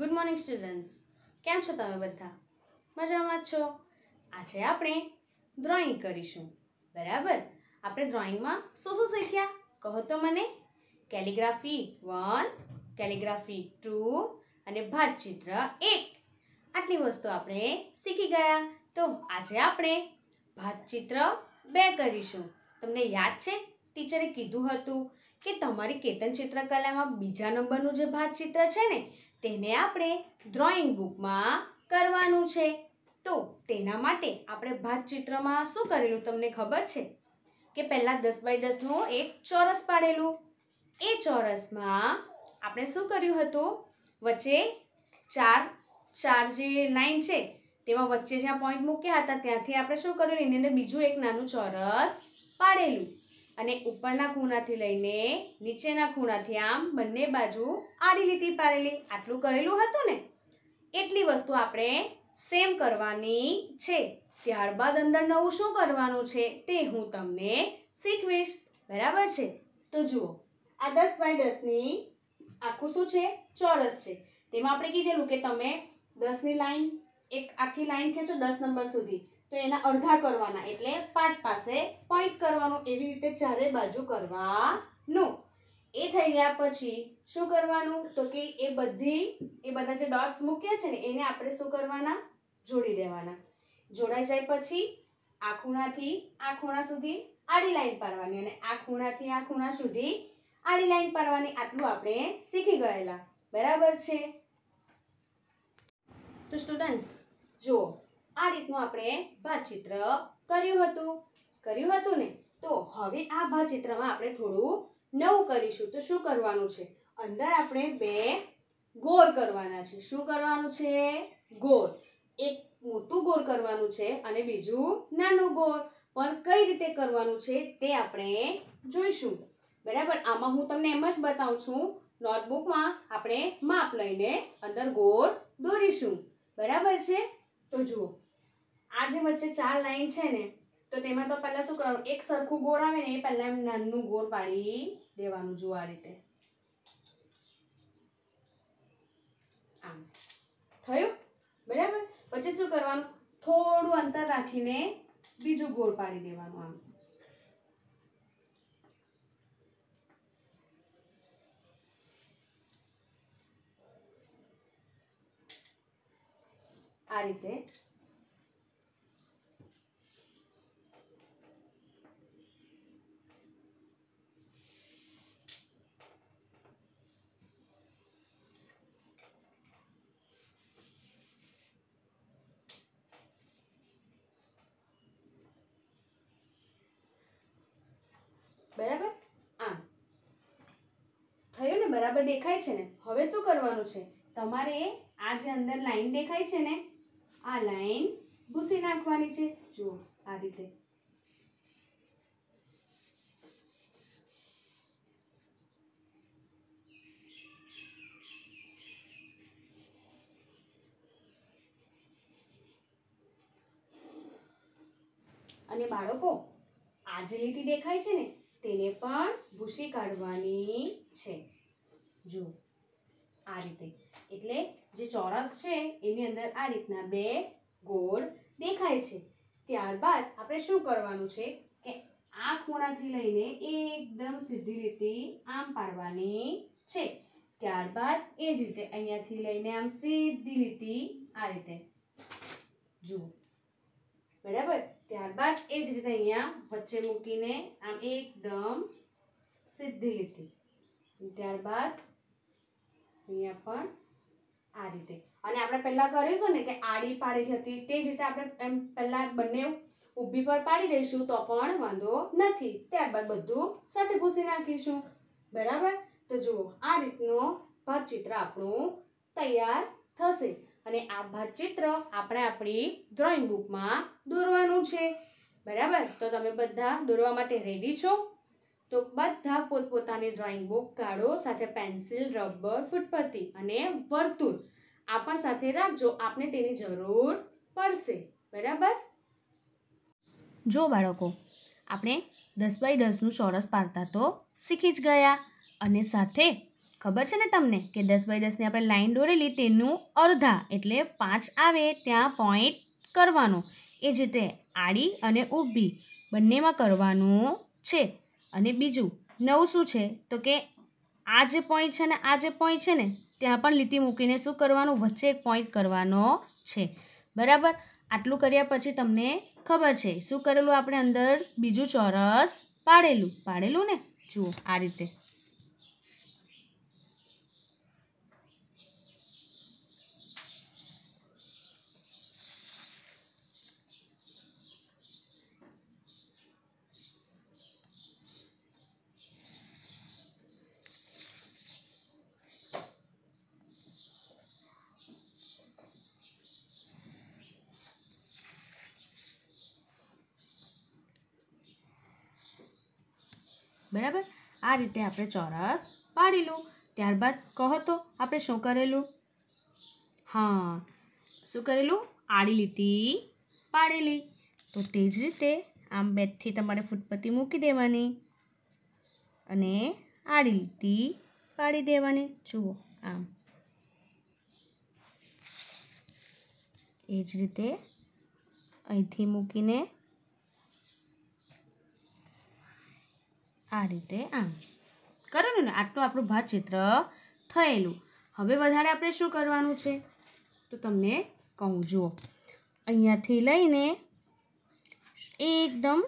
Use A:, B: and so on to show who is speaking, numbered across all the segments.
A: good morning students કેમ છો તમે બધા મજામાં છો આજે આપણે ડ્રોઈંગ કરીશું બરાબર આપણે ડ્રોઈંગમાં શું શું શીખ્યા કહો તો મને કેલિગ્રાફી વન કેલિગ્રાફી ટુ અને ભાતચિત્ર એક આટલી વસ્તુ આપણે શીખી ગયા તો આજે આપણે ભાતચિત્ર બે કરીશું તમને યાદ છે ટીચરે કીધું હતું કે તમારી કેતન ચિત્રકલામાં બીજા નંબરનું જે ભાતચિત્ર છે ને તેને આપણે ડ્રોઈંગ બુકમાં કરવાનું છે તો તેના માટે આપણે ભાતચિત્રમાં શું કરેલું તમને ખબર છે કે પહેલાં દસ બાય દસનું એક ચોરસ પાડેલું એ ચોરસમાં આપણે શું કર્યું હતું વચ્ચે ચાર ચાર જે લાઈન છે તેમાં વચ્ચે જ્યાં પોઈન્ટ મૂક્યા હતા ત્યાંથી આપણે શું કર્યું એને બીજું એક નાનું ચોરસ પાડેલું અને ઉપરના ખૂણાથી લઈને નીચેના ખૂણાથી આમ બંને બાજુ આડી લીટી પાડેલી આટલું કરેલું હતું ને એટલી વસ્તુ આપણે સેમ કરવાની છે ત્યારબાદ અંદર નવું શું કરવાનું છે તે હું તમને શીખવીશ બરાબર છે તો જુઓ આ દસ બાય દસની આખું શું છે ચોરસ છે તેમાં આપણે કીધેલું કે તમે દસની લાઈન એક આખી લાઈન ખેંચો દસ નંબર સુધી તો એના અડધા કરવાના એટલે પાંચ પાસે પોઈન્ટ કરવાનું એવી રીતે ચારે બાજુ કરવાનું એ થઈ ગયા પછી શું કરવાનું તો કે એ બધી એ બધા જે ડોટ્સ મૂક્યા છે ને એને આપણે શું કરવાના જોડી દેવાના જોડાઈ જાય પછી આ ખૂણાથી આ ખૂણા સુધી આડી લાઈન પાડવાની અને આ ખૂણાથી આ ખૂણા સુધી આડી લાઈન પાડવાની આટલું આપણે શીખી ગયેલા બરાબર છે તો સ્ટુડન્ટ્સ જુઓ આ રીતનું આપણે ભાતચિત્ર કર્યું હતું કર્યું હતું ને તો હવે આ ભાતચિત્રમાં આપણે થોડું નવું કરીશું તો શું કરવાનું છે અંદર આપણે બે ગોળ કરવાના છે શું કરવાનું છે ગોળ એક મોટું ગોળ કરવાનું છે અને બીજું નાનું ગોળ પણ કઈ રીતે કરવાનું છે તે આપણે જોઈશું બરાબર આમાં હું તમને એમ જ બતાવું છું નોટબુકમાં આપણે માપ લઈને અંદર ગોળ દોરીશું બરાબર છે તો જુઓ આ જે વચ્ચે ચાર લાઈન છે ને તો તેમાં તો પહેલાં શું કરવાનું એક સરખું ગોળ આવે ને એ પહેલાં એમ નાનું ગોળ પાડી દેવાનું જો આ રીતે આમ થયું બરાબર પછી શું કરવાનું થોડું અંતર રાખીને બીજું ગોળ પાડી દેવાનું આમ આ રીતે બરાબર દેખાય છે ને હવે શું કરવાનું છે તમારે આ જે અંદર લાઈન દેખાય છે ને આ લાઈન ભૂસી નાખવાની છે જુઓ આ રીતે અને બાળકો આ જે લીટી દેખાય છે ને તેને પણ ભૂસી કાઢવાની છે જો આ રીતે એટલે જે ચોરસ છે એની અંદર આ રીતના બે ગોળ દેખાય છે ત્યારબાદ આપણે શું કરવાનું છે કે આ ખૂણાથી લઈને એકદમ સીધી રીતે આમ પાડવાની છે ત્યારબાદ એ જ રીતે અહીંયાથી લઈને આમ સીધી રીતે આ રીતે જુઓ બરાબર ત્યારબાદ એ જ રીતે અહીંયા વચ્ચે મૂકીને આમ એકદમ સીધી લીટી ત્યારબાદ અહીંયા પણ આ રીતે અને આપણે પહેલાં કર્યું હતું ને કે આડી પાડેલી હતી તે જ રીતે આપણે એમ પહેલાં બંને ઊભી પર પાડી દઈશું તો પણ વાંધો નથી ત્યારબાદ બધું સાથે ભૂસી નાખીશું બરાબર તો જુઓ આ રીતનો ભાગચિત્ર આપણું તૈયાર થશે અને આ ભાગચિત્ર આપણે આપણી ડ્રોઈંગ બુકમાં દોરવાનું છે બરાબર તો તમે બધા દોરવા માટે રેડી છો તો બધા પોતપોતાની ડ્રોઈંગ બુક કાઢો સાથે પેન્સિલ રબર ફૂટપટ્ટી અને વર્તુળ આ પણ સાથે રાખજો આપને તેની જરૂર પડશે બરાબર જો બાળકો આપણે દસ બાય દસનું ચોરસ પાડતા તો શીખી જ ગયા અને સાથે ખબર છે ને તમને કે દસ બાય દસની આપણે લાઈન દોરેલી તેનું અડધા એટલે પાંચ આવે ત્યાં પોઈન્ટ કરવાનો એ જ રીતે આડી અને ઊભી બંનેમાં કરવાનું છે અને બીજું નવું શું છે તો કે આ જે પોઈન્ટ છે ને આ જે પોઈન્ટ છે ને ત્યાં પણ લીટી મૂકીને શું કરવાનું વચ્ચે એક પોઈન્ટ કરવાનો છે બરાબર આટલું કર્યા પછી તમને ખબર છે શું કરેલું આપણે અંદર બીજું ચોરસ પાડેલું પાડેલું ને જુઓ આ રીતે બરાબર આ રીતે આપણે ચોરસ પાડેલું ત્યારબાદ કહો તો આપણે શું કરેલું હા શું કરેલું આડી લીટી પાડેલી તો તે જ રીતે આમ બેથી તમારે ફૂટપટ્ટી મૂકી દેવાની અને આડી લીટી પાડી દેવાની જુઓ આમ એ જ રીતે અહીંથી મૂકીને આ રીતે આમ કરો ને આટલું આપણું ચિત્ર થયેલું હવે વધારે આપણે શું કરવાનું છે તો તમને કહું જુઓ અહીંયાથી લઈને એકદમ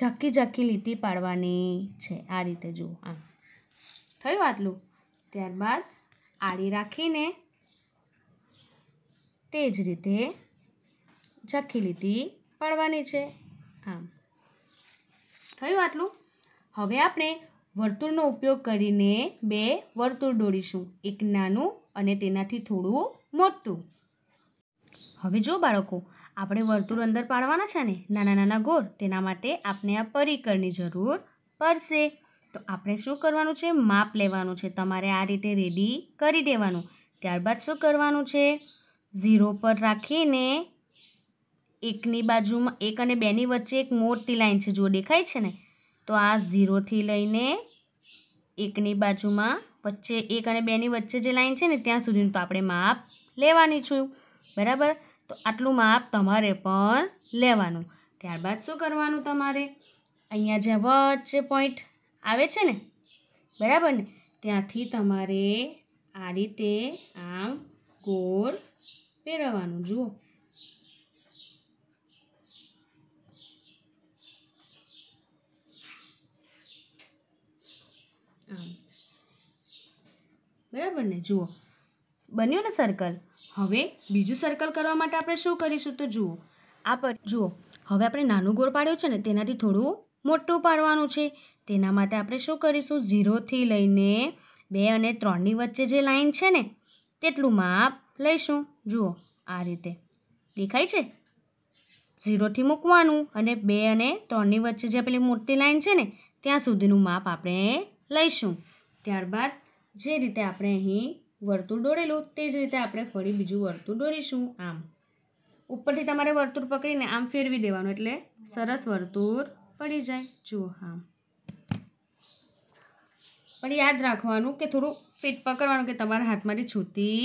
A: ઝાકી ઝાકી લીટી પાડવાની છે આ રીતે જુઓ આમ થયું આટલું ત્યારબાદ આડી રાખીને તે જ રીતે ઝાંખી લીટી પાડવાની છે આમ થયું આટલું હવે આપણે વર્તુળનો ઉપયોગ કરીને બે વર્તુળ દોરીશું એક નાનું અને તેનાથી થોડું મોટું હવે જો બાળકો આપણે વર્તુળ અંદર પાડવાના છે ને નાના નાના ગોળ તેના માટે આપણે આ પરિકરની જરૂર પડશે તો આપણે શું કરવાનું છે માપ લેવાનું છે તમારે આ રીતે રેડી કરી દેવાનું ત્યારબાદ શું કરવાનું છે ઝીરો પર રાખીને એકની બાજુમાં એક અને બેની વચ્ચે એક મોટી લાઈન છે જો દેખાય છે ને તો આ ઝીરોથી લઈને એકની બાજુમાં વચ્ચે એક અને બેની વચ્ચે જે લાઈન છે ને ત્યાં સુધીનું તો આપણે માપ લેવાની છું બરાબર તો આટલું માપ તમારે પણ લેવાનું ત્યારબાદ શું કરવાનું તમારે અહીંયા જ્યાં વચ્ચે પોઈન્ટ આવે છે ને બરાબર ને ત્યાંથી તમારે આ રીતે આમ ગોળ પહેરવાનું જુઓ આમ બરાબર ને જુઓ બન્યું ને સર્કલ હવે બીજું સર્કલ કરવા માટે આપણે શું કરીશું તો જુઓ આ પર જુઓ હવે આપણે નાનું ગોળ પાડ્યું છે ને તેનાથી થોડું મોટું પાડવાનું છે તેના માટે આપણે શું કરીશું ઝીરોથી લઈને બે અને ત્રણની વચ્ચે જે લાઈન છે ને તેટલું માપ લઈશું જુઓ આ રીતે દેખાય છે ઝીરોથી મૂકવાનું અને બે અને ત્રણની વચ્ચે જે પેલી મોટી લાઈન છે ને ત્યાં સુધીનું માપ આપણે લઈશું ત્યારબાદ જે રીતે આપણે અહીં વર્તુળ દોરેલું તે જ રીતે આપણે ફરી બીજું વર્તુળ દોરીશું આમ ઉપરથી તમારે વર્તુળ પકડીને આમ ફેરવી દેવાનું એટલે સરસ વર્તુળ પડી જાય જુઓ આમ પણ યાદ રાખવાનું કે થોડું ફિટ પકડવાનું કે તમારા હાથમાંથી છૂતી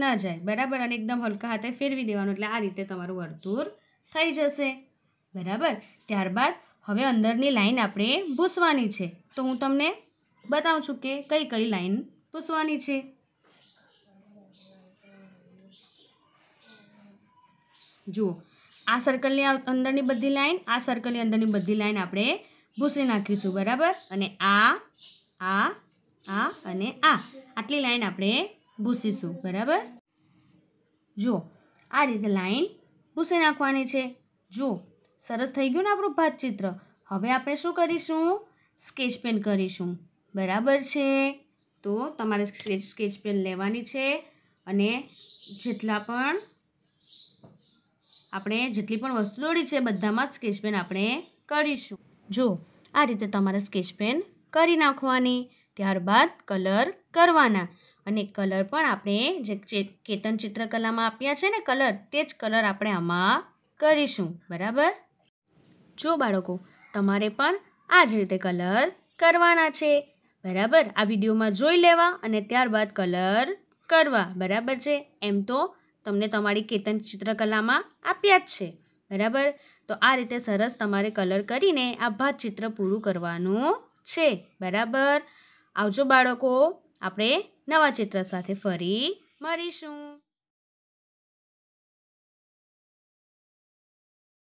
A: ન જાય બરાબર અને એકદમ હલકા હાથે ફેરવી દેવાનું એટલે આ રીતે તમારું વર્તુળ થઈ જશે બરાબર ત્યારબાદ હવે અંદરની લાઈન આપણે ભૂસવાની છે તો હું તમને બતાવું છું કે કઈ કઈ લાઈન પૂછવાની છે જુઓ આ સર્કલની અંદરની બધી લાઈન આ સર્કલની અંદરની બધી લાઈન આપણે ભૂસી નાખીશું બરાબર અને આ આ આ અને આ આટલી લાઈન આપણે ભૂસીશું બરાબર જુઓ આ રીતે લાઈન ભૂસી નાખવાની છે જુઓ સરસ થઈ ગયું ને આપણું ભાતચિત્ર હવે આપણે શું કરીશું સ્કેચ પેન કરીશું બરાબર છે તો તમારે સ્કેચ સ્કેચ પેન લેવાની છે અને જેટલા પણ આપણે જેટલી પણ વસ્તુ દોડી છે બધામાં જ સ્કેચ પેન આપણે કરીશું જો આ રીતે તમારે સ્કેચ પેન કરી નાખવાની ત્યારબાદ કલર કરવાના અને કલર પણ આપણે જે કેતન ચિત્રકલામાં આપ્યા છે ને કલર તે જ કલર આપણે આમાં કરીશું બરાબર જો બાળકો તમારે પણ આ જ રીતે કલર કરવાના છે બરાબર આ વિડીયોમાં જોઈ લેવા અને ત્યારબાદ કલર કરવા બરાબર છે એમ તો તમને તમારી કેતન ચિત્રકલામાં આપ્યા જ છે બરાબર તો આ રીતે સરસ તમારે કલર કરીને આ ભાત ચિત્ર પૂરું કરવાનું છે બરાબર આવજો બાળકો આપણે નવા ચિત્ર સાથે ફરી મળીશું